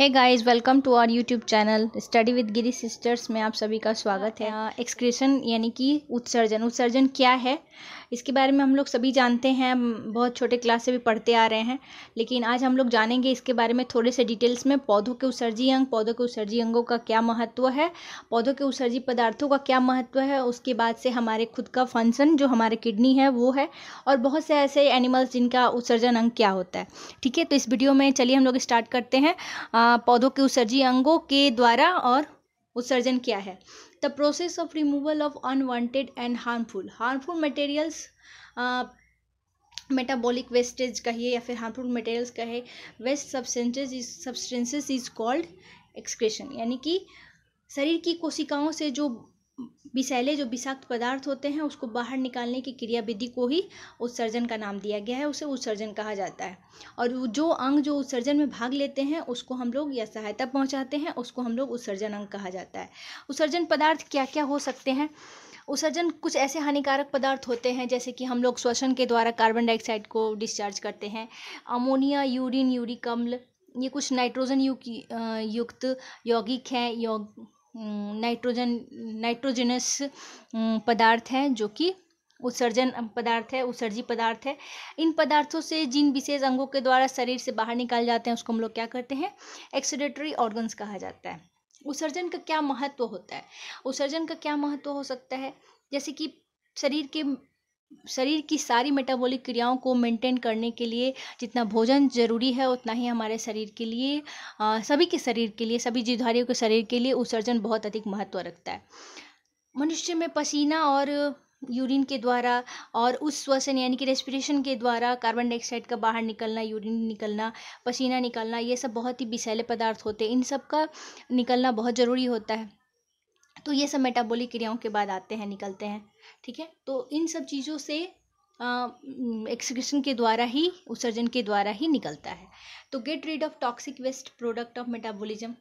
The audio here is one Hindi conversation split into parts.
है guys welcome to our YouTube channel study with Giri sisters में आप सभी का स्वागत है एक्सक्रेशन यानी कि उत्सर्जन उत्सर्जन क्या है इसके बारे में हम लोग सभी जानते हैं बहुत छोटे क्लास से भी पढ़ते आ रहे हैं लेकिन आज हम लोग जानेंगे इसके बारे में थोड़े से डिटेल्स में पौधों के उत्सर्जी अंग पौधों के उत्सर्जी अंगों का क्या महत्व है पौधों के उत्सर्जी पदार्थों का क्या महत्व है उसके बाद से हमारे खुद का फंक्शन जो हमारे किडनी है वो है और बहुत से ऐसे एनिमल्स जिनका उत्सर्जन अंग क्या होता है ठीक है तो इस वीडियो में चलिए हम लोग स्टार्ट करते हैं पौधों के उत्सर्जी अंगों के द्वारा और उत्सर्जन किया है the process of removal of unwanted and harmful harmful materials metabolic wastage कहिए या फिर हार्मफुल मटेरियल्स कहे waste substances substances is called excretion यानी कि शरीर की कोशिकाओं से जो विषैले जो विषाक्त पदार्थ होते हैं उसको बाहर निकालने की क्रिया विधि को ही उत्सर्जन का नाम दिया गया है उसे उत्सर्जन कहा जाता है और जो अंग जो उत्सर्जन में भाग लेते हैं उसको हम लोग या सहायता पहुंचाते हैं उसको हम लोग उत्सर्जन अंग कहा जाता है उत्सर्जन पदार्थ क्या क्या हो सकते हैं उत्सर्जन कुछ ऐसे हानिकारक पदार्थ होते हैं जैसे कि हम लोग श्वसन के द्वारा कार्बन डाइऑक्साइड को डिस्चार्ज करते हैं अमोनिया यूरिन यूरिकम्ल ये कुछ नाइट्रोजन युक्त यौगिक हैं यौ नाइट्रोजन नाइट्रोजनस पदार्थ हैं जो कि उत्सर्जन पदार्थ है उत्सर्जी पदार्थ है इन पदार्थों से जिन विशेष अंगों के द्वारा शरीर से बाहर निकाल जाते हैं उसको हम लोग क्या करते हैं एक्सीडेटरी ऑर्गन्स कहा जाता है उत्सर्जन का क्या महत्व होता है उत्सर्जन का क्या महत्व हो सकता है जैसे कि शरीर के शरीर की सारी मेटाबॉलिक क्रियाओं को मेंटेन करने के लिए जितना भोजन ज़रूरी है उतना ही हमारे शरीर के लिए सभी के शरीर के लिए सभी जीवधारियों के शरीर के लिए उत्सर्जन बहुत अधिक महत्व रखता है मनुष्य में पसीना और यूरिन के द्वारा और उस श्वसन यानी कि रेस्पिरेशन के द्वारा कार्बन डाइऑक्साइड का बाहर निकलना यूरिन निकलना पसीना निकलना ये सब बहुत ही विषैले पदार्थ होते हैं इन सब का निकलना बहुत ज़रूरी होता है तो ये सब मेटाबॉलिक क्रियाओं के बाद आते हैं निकलते हैं ठीक है तो इन सब चीज़ों से एक्सक्रेशन के द्वारा ही उत्सर्जन के द्वारा ही निकलता है तो get rid of toxic waste product of metabolism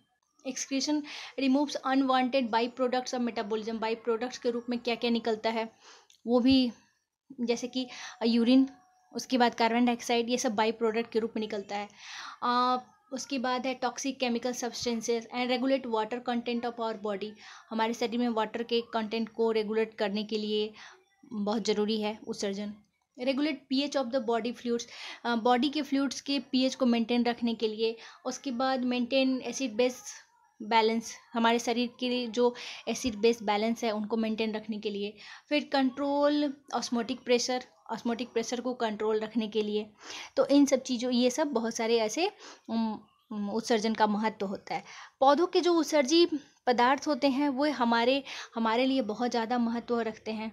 excretion removes unwanted by products of metabolism by products के रूप में क्या क्या निकलता है वो भी जैसे कि यूरिन उसके बाद कार्बन डाइऑक्साइड ये सब बाई प्रोडक्ट के रूप में निकलता है उसके बाद है toxic chemical substances and regulate water content of our body हमारे शरीर में वाटर के कंटेंट को रेगुलेट करने के लिए बहुत ज़रूरी है उत्सर्जन regulate pH of the body fluids body के फ्लूड्स के पीएच को मेंटेन रखने के लिए उसके बाद मेंटेन एसिड बेस बैलेंस हमारे शरीर के लिए जो एसिड बेस बैलेंस है उनको मेंटेन रखने के लिए फिर control osmotic pressure osmotic pressure को कंट्रोल रखने के लिए तो इन सब चीज़ों ये सब बहुत सारे ऐसे उत्सर्जन का महत्व होता है पौधों के जो उत्सर्जी पदार्थ होते हैं वो हमारे हमारे लिए बहुत ज़्यादा महत्व रखते हैं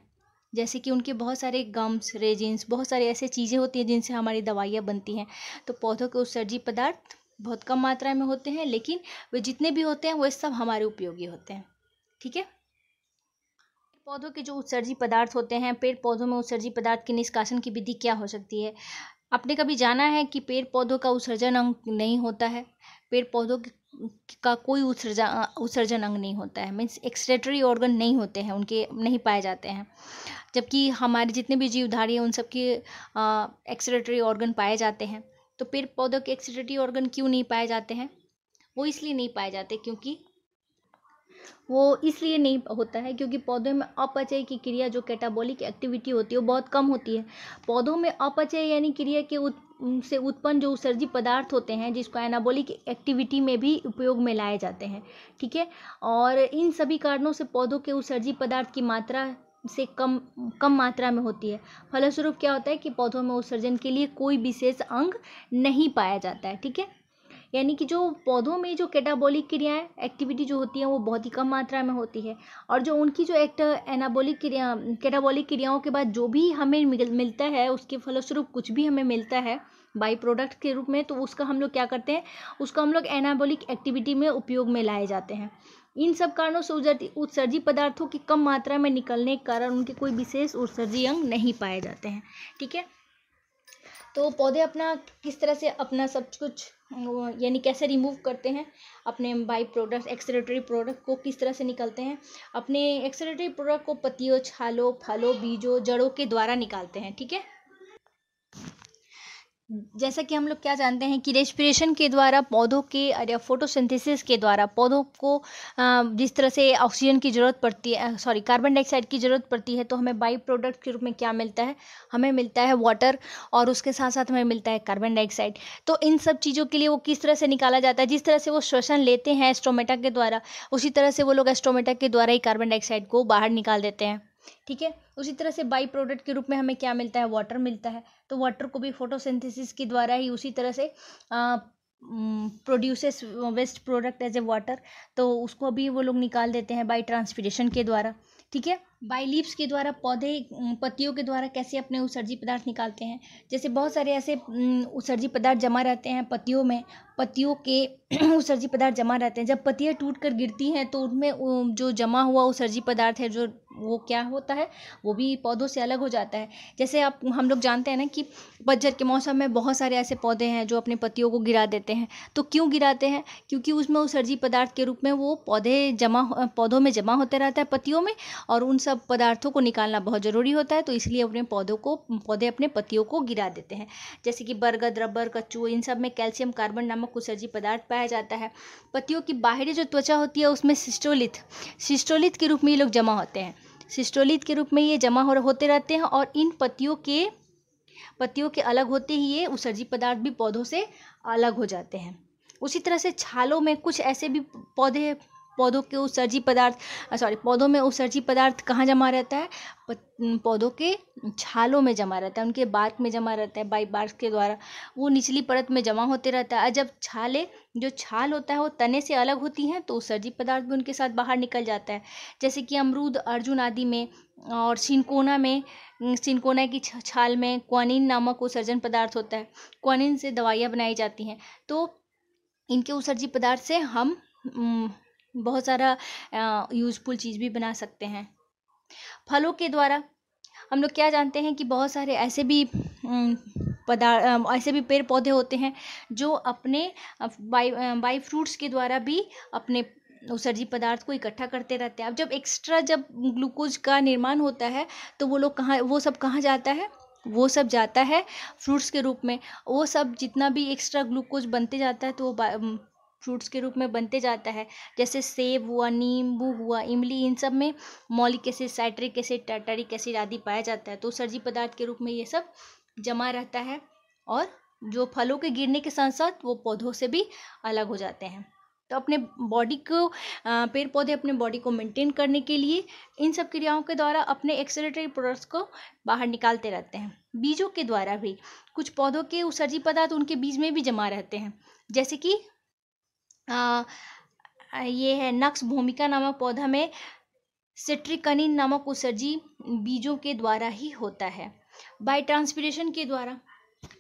जैसे कि उनके बहुत सारे गम्स रेजिन्स बहुत सारे ऐसे चीज़ें होती हैं जिनसे हमारी दवाइयाँ बनती हैं तो पौधों के उत्सर्जी पदार्थ बहुत कम मात्रा में होते हैं लेकिन वे जितने भी होते हैं वे सब हमारे उपयोगी होते हैं ठीक है पौधों के जो उत्सर्जी पदार्थ होते हैं पेड़ पौधों में उत्सर्जी पदार्थ के निष्कासन की विधि क्या हो सकती है आपने कभी जाना है कि पेड़ पौधों का उत्सर्जन अंग नहीं होता है पेड़ पौधों का कोई उत्सर्जन उत्सर्जन अंग नहीं होता है मीन्स एक्सरेटरी ऑर्गन नहीं होते हैं उनके नहीं पाए जाते हैं जबकि हमारे जितने भी जीवधारी हैं उन सब के एक्सरेटरी ऑर्गन पाए जाते हैं तो पेड़ पौधों के एक्सरेटरी ऑर्गन क्यों नहीं पाए जाते हैं वो इसलिए नहीं पाए जाते क्योंकि वो इसलिए नहीं होता है क्योंकि पौधों में अपचय की क्रिया जो कैटाबॉलिक एक्टिविटी होती है वो बहुत कम होती है पौधों में अपचय यानी क्रिया के उत, से उत्पन्न जो उत्सर्जी पदार्थ होते हैं जिसको एनाबॉलिक एक्टिविटी में भी उपयोग में लाए जाते हैं ठीक है और इन सभी कारणों से पौधों के उत्सर्जी पदार्थ की मात्रा से कम कम मात्रा में होती है फलस्वरूप क्या होता है कि पौधों में उत्सर्जन के लिए कोई विशेष अंग नहीं पाया जाता है ठीक है यानी कि जो पौधों में जो कैटाबॉलिक क्रियाएं एक्टिविटी जो होती है वो बहुत ही कम मात्रा में होती है और जो उनकी जो एक्ट एनाबोलिक क्रिया कैटाबॉलिक क्रियाओं के बाद जो भी हमें मिलता है उसके फलस्वरूप कुछ भी हमें मिलता है बाई प्रोडक्ट के रूप में तो उसका हम लोग क्या करते हैं उसका हम लोग एनाबोलिक एक्टिविटी में उपयोग में लाए जाते हैं इन सब कारणों से उत्सर्जी पदार्थों की कम मात्रा में निकलने के कारण उनके कोई विशेष उत्सर्जी अंग नहीं पाए जाते हैं ठीक है तो पौधे अपना किस तरह से अपना सब कुछ यानी कैसे रिमूव करते हैं अपने बाई प्रोडक्ट एक्सेलेटरी प्रोडक्ट को किस तरह से निकालते हैं अपने एक्सेलेटरी प्रोडक्ट को पतियों छालों फलों बीजों जड़ों के द्वारा निकालते हैं ठीक है जैसा कि हम लोग क्या जानते हैं कि रेस्पिरेशन के द्वारा पौधों के या फोटोसिंथेसिस के द्वारा पौधों को जिस तरह से ऑक्सीजन की ज़रूरत पड़ती है सॉरी कार्बन डाइऑक्साइड की ज़रूरत पड़ती है तो हमें बाई प्रोडक्ट के रूप में क्या मिलता है हमें मिलता है वाटर और उसके साथ साथ हमें मिलता है कार्बन डाइऑक्साइड तो इन सब चीज़ों के लिए वो किस तरह से निकाला जाता है जिस तरह से वो श्वसन लेते हैं एस्ट्रोमेटा के द्वारा उसी तरह से वो लोग एस्ट्रोमेटा के द्वारा ही कार्बन डाइऑक्साइड को बाहर निकाल देते हैं ठीक है उसी तरह से बाई प्रोडक्ट के रूप में हमें क्या मिलता है वाटर मिलता है तो वाटर को भी फोटोसिंथेसिस के द्वारा ही उसी तरह से produce produces waste product as a water तो उसको भी वो लोग निकाल देते हैं बाई ट्रांसपीरेशन के द्वारा ठीक है बाई के द्वारा पौधे पत्तियों के द्वारा कैसे अपने उत्सर्जी पदार्थ निकालते हैं जैसे बहुत सारे ऐसे उत्सर्जी पदार्थ जमा रहते हैं पत्तियों में पत्तियों के उत्सर्जी पदार्थ जमा रहते हैं जब पत्तियाँ टूट कर गिरती हैं तो उनमें जो जमा हुआ उत्सर्जी पदार्थ है जो वो क्या होता है वो भी पौधों से अलग हो जाता है जैसे आप हम लोग जानते हैं ना कि पतझर के मौसम में बहुत सारे ऐसे पौधे हैं जो अपने पत्तियों को गिरा देते हैं तो क्यों गिराते हैं क्योंकि उसमें उत्सर्जी पदार्थ के रूप में वो पौधे जमा पौधों में जमा होते रहता है पत्तियों में और उन सब सब पदार्थों को निकालना बहुत ज़रूरी होता है तो इसलिए अपने पौधों को पौधे अपने पत्तियों को गिरा देते हैं जैसे कि बरगद रबर कच्चू इन सब में कैल्शियम कार्बन नामक कुसर्जी पदार्थ पाया जाता है पत्तियों की बाहरी जो त्वचा होती है उसमें सिस्टोलिथ सिस्टोलिथ के रूप में ये लोग जमा होते हैं सिस्टोलिथ के रूप में ये जमा हो होते रहते हैं और इन पत्तियों के पत्तियों के अलग होते ही ये उसर्जी पदार्थ भी पौधों से अलग हो जाते हैं उसी तरह से छालों में कुछ ऐसे भी पौधे पौधों के उत्सर्जी पदार्थ सॉरी पौधों में उत्सर्जी पदार्थ कहाँ जमा रहता है पौधों के छालों में जमा रहता है उनके बार्क में जमा रहता है बाई बार्क के द्वारा वो निचली परत में जमा होते रहता है और जब छाले जो छाल होता है वो तने से अलग होती हैं तो उत्सर्जी पदार्थ भी उनके साथ बाहर निकल जाता है जैसे कि अमरूद अर्जुन आदि में और सिनकोना में सिनकोना की छाल में क्वानिन नामक उत्सर्जन पदार्थ होता है क्वानिन से दवाइयाँ बनाई जाती हैं तो इनके उत्सर्जी पदार्थ से हम बहुत सारा यूज़फुल चीज़ भी बना सकते हैं फलों के द्वारा हम लोग क्या जानते हैं कि बहुत सारे ऐसे भी पदार्थ ऐसे भी पेड़ पौधे होते हैं जो अपने बाई बाई फ्रूट्स के द्वारा भी अपने उसर्जी पदार्थ को इकट्ठा करते रहते हैं अब जब एक्स्ट्रा जब ग्लूकोज का निर्माण होता है तो वो लोग कहाँ वो सब कहाँ जाता है वो सब जाता है फ्रूट्स के रूप में वो सब जितना भी एक्स्ट्रा ग्लूकोज बनते जाता है तो वो फ्रूट्स के रूप में बनते जाता है जैसे सेब हुआ नींबू हुआ इमली इन सब में malic acid citric acid tartaric acid आदि पाया जाता है तो सर्जी पदार्थ के रूप में ये सब जमा रहता है और जो फलों के गिरने के साथ साथ वो पौधों से भी अलग हो जाते हैं तो अपने बॉडी को पेड़ पौधे अपने बॉडी को मेंटेन करने के लिए इन सब क्रियाओं के द्वारा अपने एक्सेलेटरी प्रोडक्ट्स को बाहर निकालते रहते हैं बीजों के द्वारा भी कुछ पौधों के उत्सर्जी पदार्थ उनके बीज में भी जमा रहते हैं जैसे कि ये है नक्स भूमिका नामक पौधा में सिट्रिकनिन नामक उत्सर्जी बीजों के द्वारा ही होता है बाय ट्रांसपीरेशन के द्वारा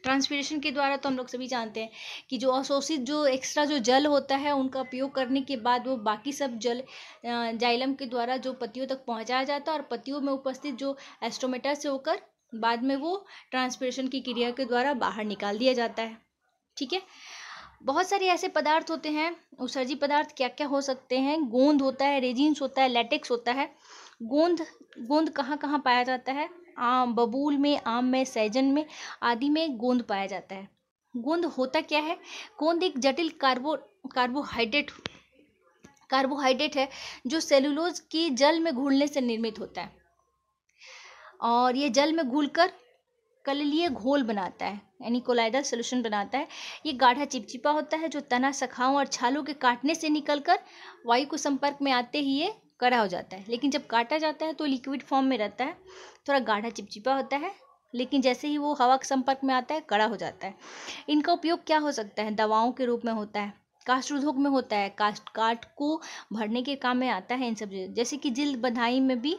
ट्रांसपीरेशन के द्वारा तो हम लोग सभी जानते हैं कि जो अशोषित जो एक्स्ट्रा जो जल होता है उनका उपयोग करने के बाद वो बाकी सब जल जाइलम के द्वारा जो पतियों तक पहुंचाया जाता है और पतियों में उपस्थित जो एस्ट्रोमेटा से होकर बाद में वो ट्रांसपीरेशन की क्रिया के द्वारा बाहर निकाल दिया जाता है ठीक है बहुत सारे ऐसे पदार्थ होते हैं उत्सर्जी पदार्थ क्या क्या हो सकते हैं गोंद होता है रेजिन्स होता है लेटेक्स होता है गोंद गोंद कहाँ कहाँ पाया जाता है आम बबूल में आम में सैजन में आदि में गोंद पाया जाता है गोंद होता क्या है गोंद एक जटिल कार्बो कार्बोहाइड्रेट कार्बोहाइड्रेट है जो सेलुलोज की जल में घुलने से निर्मित होता है और ये जल में घुलकर कललीय घोल बनाता है यानी कोलाइडल सोल्यूशन बनाता है ये गाढ़ा चिपचिपा होता है जो तना सखाओं और छालों के काटने से निकलकर वायु को संपर्क में आते ही ये कड़ा हो जाता है लेकिन जब काटा जाता है तो लिक्विड फॉर्म में रहता है थोड़ा गाढ़ा चिपचिपा होता है लेकिन जैसे ही वो हवा के संपर्क में आता है कड़ा हो जाता है इनका उपयोग क्या हो सकता है दवाओं के रूप में होता है काष्ट उद्योग में होता है कास्ट काट को भरने के काम में आता है इन सब जैसे कि जिल्द बधाई में भी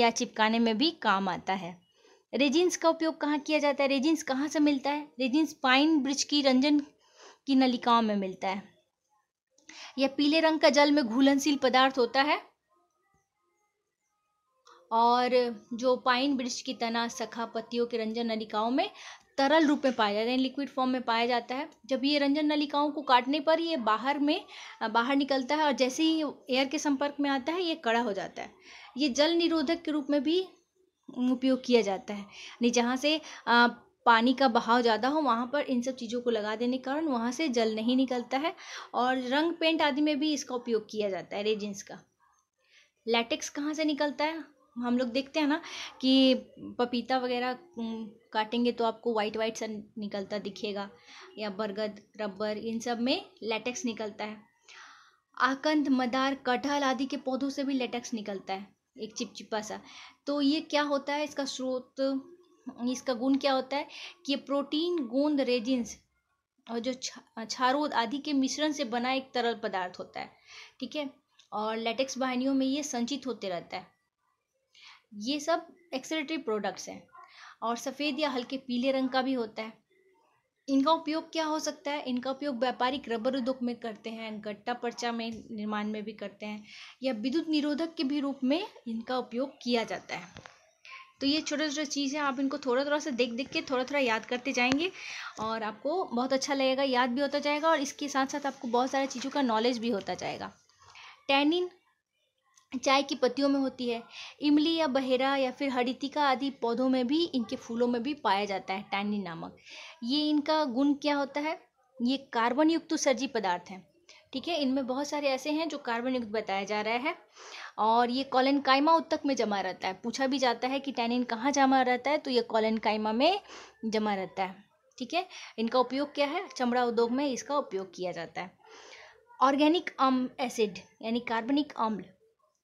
या चिपकाने में भी काम आता है रेजिन्स का उपयोग कहाँ किया जाता है रेजिन्स कहाँ से मिलता है रेजिन्स पाइन ब्रिज की रंजन की नलिकाओं में मिलता है यह पीले रंग का जल में घुलनशील पदार्थ होता है और जो पाइन वृक्ष की तना सखा पत्तियों के रंजन नलिकाओं में तरल रूप में पाया जाता है लिक्विड फॉर्म में पाया जाता है जब ये रंजन नलिकाओं को काटने पर ये बाहर में बाहर निकलता है और जैसे ही एयर के संपर्क में आता है ये कड़ा हो जाता है ये जल निरोधक के रूप में भी उपयोग किया जाता है यानी जहाँ से आ, पानी का बहाव ज़्यादा हो वहाँ पर इन सब चीज़ों को लगा देने के कारण वहाँ से जल नहीं निकलता है और रंग पेंट आदि में भी इसका उपयोग किया जाता है रेजिन्स का लेटेक्स कहाँ से निकलता है हम लोग देखते हैं ना कि पपीता वगैरह काटेंगे तो आपको वाइट वाइट सा निकलता दिखेगा या बरगद रबर इन सब में लेटेक्स निकलता है आकंद मदार कटहल आदि के पौधों से भी लेटेक्स निकलता है एक चिपचिपा सा तो ये क्या होता है इसका स्रोत इसका गुण क्या होता है कि प्रोटीन गोंद रेजिन्स और जो छारूद आदि के मिश्रण से बना एक तरल पदार्थ होता है ठीक है और लेटेक्स वाहिनियों में ये संचित होते रहता है ये सब एक्सरेटरी प्रोडक्ट्स हैं और सफ़ेद या हल्के पीले रंग का भी होता है इनका उपयोग क्या हो सकता है इनका उपयोग व्यापारिक रबर उद्योग में करते हैं गट्टा पर्चा में निर्माण में भी करते हैं या विद्युत निरोधक के भी रूप में इनका उपयोग किया जाता है तो ये छोटा छोटा चीज़ है आप इनको थोड़ा थोड़ा सा देख देख के थोड़ा थोड़ा याद करते जाएंगे और आपको बहुत अच्छा लगेगा याद भी होता जाएगा और इसके साथ साथ आपको बहुत सारी चीज़ों का नॉलेज भी होता जाएगा टैनिन चाय की पत्तियों में होती है इमली या बहेरा या फिर हरितिका आदि पौधों में भी इनके फूलों में भी पाया जाता है टैनी नामक ये इनका गुण क्या होता है ये कार्बन युक्त सर्जी पदार्थ हैं ठीक है इनमें बहुत सारे ऐसे हैं जो कार्बन युक्त बताया जा रहा है और ये कॉलन कायमा उत्तक में जमा रहता है पूछा भी जाता है कि टैनिन कहाँ जमा रहता है तो ये कॉलन कायमा में जमा रहता है ठीक है इनका उपयोग क्या है चमड़ा उद्योग में इसका उपयोग किया जाता है ऑर्गेनिक अम्ल एसिड यानी कार्बनिक अम्ल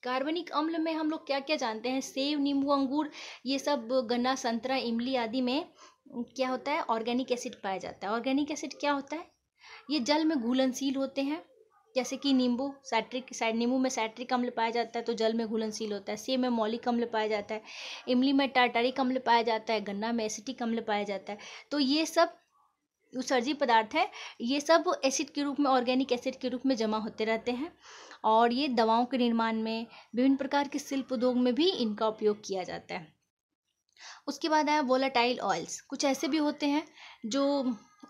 कार्बनिक अम्ल में हम लोग क्या क्या जानते हैं सेब नींबू अंगूर ये सब गन्ना संतरा इमली आदि में क्या होता है ऑर्गेनिक एसिड पाया जाता है ऑर्गेनिक एसिड क्या होता है ये जल में घुलनशील होते हैं जैसे कि नींबू सैट्रिक नींबू में सैट्रिक अम्ल पाया जाता है तो जल में घुलनशील होता है सेब में मौलिक अम्ल पाया जाता है इमली में टाटारिक अम्ल पाया जाता है गन्ना में एसिटिक अम्ल पाया जाता है तो ये सब उत्सर्जी पदार्थ है ये सब एसिड के रूप में ऑर्गेनिक एसिड के रूप में जमा होते रहते हैं और ये दवाओं के निर्माण में विभिन्न प्रकार के शिल्प उद्योग में भी इनका उपयोग किया जाता है उसके बाद आया वोलाटाइल ऑयल्स कुछ ऐसे भी होते हैं जो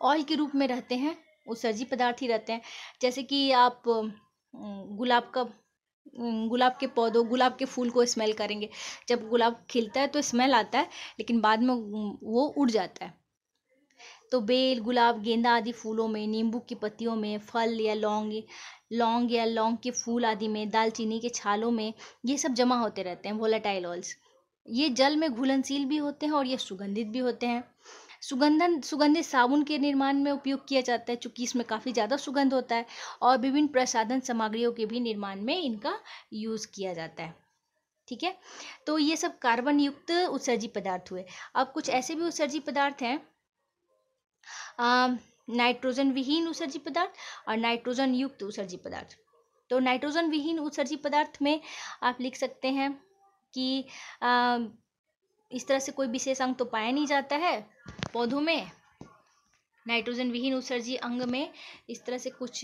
ऑयल के रूप में रहते हैं उत्सर्जी पदार्थ ही रहते हैं जैसे कि आप गुलाब का गुलाब के पौधों गुलाब के फूल को स्मेल करेंगे जब गुलाब खिलता है तो स्मेल आता है लेकिन बाद में वो उड़ जाता है तो बेल गुलाब गेंदा आदि फूलों में नींबू की पत्तियों में फल या लौंग लौंग या लौंग के फूल आदि में दालचीनी के छालों में ये सब जमा होते रहते हैं वोलाटाइल ऑयल्स ये जल में घुलनशील भी होते हैं और ये सुगंधित भी होते हैं सुगंधन सुगंधित साबुन के निर्माण में उपयोग किया जाता है चूँकि इसमें काफ़ी ज़्यादा सुगंध होता है और विभिन्न प्रसाधन सामग्रियों के भी निर्माण में इनका यूज़ किया जाता है ठीक है तो ये सब कार्बन युक्त उत्सर्जी पदार्थ हुए अब कुछ ऐसे भी उत्सर्जी पदार्थ हैं नाइट्रोजन विहीन उत्सर्जी पदार्थ और नाइट्रोजन युक्त उत्सर्जी पदार्थ तो नाइट्रोजन विहीन उत्सर्जी पदार्थ में आप लिख सकते हैं कि आ, इस तरह से कोई विशेष अंग तो पाया नहीं जाता है पौधों में नाइट्रोजन विहीन उत्सर्जी अंग में इस तरह से कुछ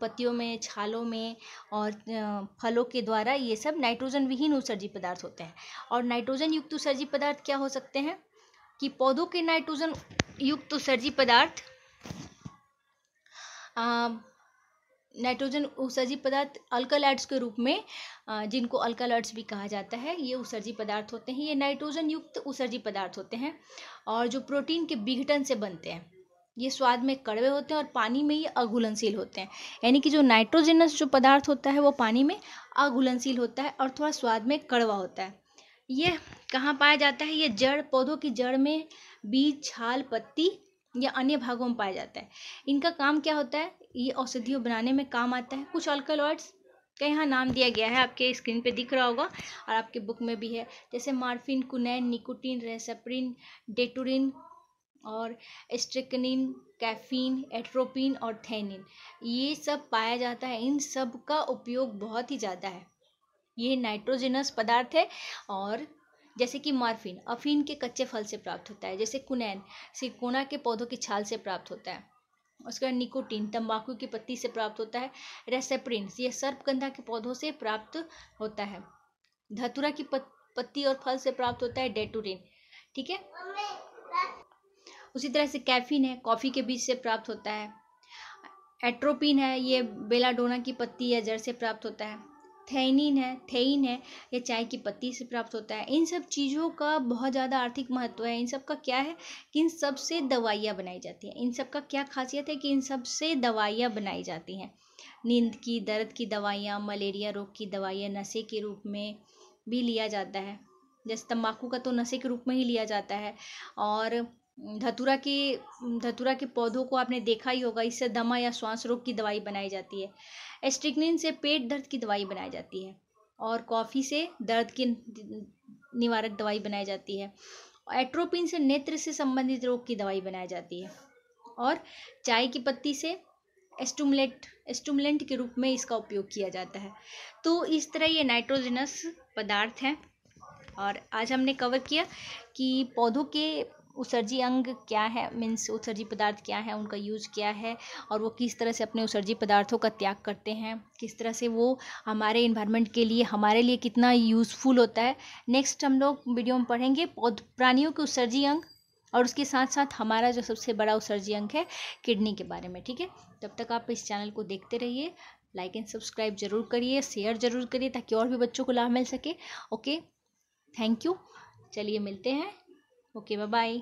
पत्तियों में छालों में और फलों के द्वारा ये सब नाइट्रोजन विहीन उत्सर्जी पदार्थ होते हैं और नाइट्रोजन युक्त उत्सर्जी पदार्थ क्या हो सकते हैं कि पौधों के नाइट्रोजन युक्त सर्जी पदार्थ नाइट्रोजन उत्सर्जी पदार्थ अल्कालाइड्स के रूप में जिनको अल्कालाइड्स भी कहा जाता है ये उत्सर्जी पदार्थ होते हैं ये नाइट्रोजन युक्त उत्सर्जी पदार्थ होते हैं और जो प्रोटीन के विघटन से बनते हैं ये स्वाद में कड़वे होते हैं और पानी में ये अघुलनशील होते हैं यानी कि जो नाइट्रोजनस जो पदार्थ होता है वो पानी में अघुलनशील होता है और थोड़ा स्वाद में कड़वा होता है ये कहाँ पाया जाता है ये जड़ पौधों की जड़ में बीज छाल पत्ती या अन्य भागों में पाया जाता है इनका काम क्या होता है ये औषधियों बनाने में काम आता है कुछ अल्कलॉइड्स का यहाँ नाम दिया गया है आपके स्क्रीन पे दिख रहा होगा और आपके बुक में भी है जैसे मार्फिन कुनैन निकोटीन रेसप्रिन डेटोरिन और स्ट्रिकनिन कैफीन एट्रोपिन और थैनिन ये सब पाया जाता है इन सब का उपयोग बहुत ही ज़्यादा है ये नाइट्रोजनस पदार्थ है और जैसे कि मार्फिन अफीन के कच्चे फल से प्राप्त होता है जैसे कुनैन सिकोना के पौधों की छाल से प्राप्त होता है उसके बाद निकोटीन तंबाकू की पत्ती से प्राप्त होता है रेसेप्रिन ये सर्पगंधा के पौधों से प्राप्त होता है धतुरा की पत्ती और फल से प्राप्त होता है डेटोरिन ठीक है उसी तरह से कैफीन है कॉफ़ी के बीज से प्राप्त होता है एट्रोपिन है ये बेलाडोना की पत्ती या जड़ से प्राप्त होता है थैनिन है थेइन है या चाय की पत्ती से प्राप्त होता है इन सब चीज़ों का बहुत ज़्यादा आर्थिक महत्व है इन सब का क्या है कि इन सब से दवाइयाँ बनाई जाती हैं इन सब का क्या खासियत है कि इन सब से दवाइयाँ बनाई जाती हैं नींद की दर्द की दवाइयाँ मलेरिया रोग की दवाइयाँ नशे के रूप में भी लिया जाता है जैसे तम्बाकू का तो नशे के रूप में ही लिया जाता है और धतूरा के धतूरा के पौधों को आपने देखा ही होगा इससे दमा या श्वास रोग की दवाई बनाई जाती है एस्ट्रिकनिन से पेट दर्द की दवाई बनाई जाती है और कॉफ़ी से दर्द की निवारक दवाई बनाई जाती है एट्रोपिन से नेत्र से संबंधित रोग की दवाई बनाई जाती है और चाय की पत्ती से एस्टूमलेट एस्टूमलेंट के रूप में इसका उपयोग किया जाता है तो इस तरह ये नाइट्रोजनस पदार्थ हैं और आज हमने कवर किया कि पौधों के उत्सर्जी अंग क्या है मीन्स उत्सर्जी पदार्थ क्या है उनका यूज क्या है और वो किस तरह से अपने उत्सर्जी पदार्थों का त्याग करते हैं किस तरह से वो हमारे इन्वायरमेंट के लिए हमारे लिए कितना यूज़फुल होता है नेक्स्ट हम लोग वीडियो में पढ़ेंगे पौध प्राणियों के उत्सर्जी अंग और उसके साथ साथ हमारा जो सबसे बड़ा उत्सर्जी अंग है किडनी के बारे में ठीक है तब तक आप इस चैनल को देखते रहिए लाइक एंड सब्सक्राइब जरूर करिए शेयर जरूर करिए ताकि और भी बच्चों को लाभ मिल सके ओके थैंक यू चलिए मिलते हैं ஓகேவா பாய்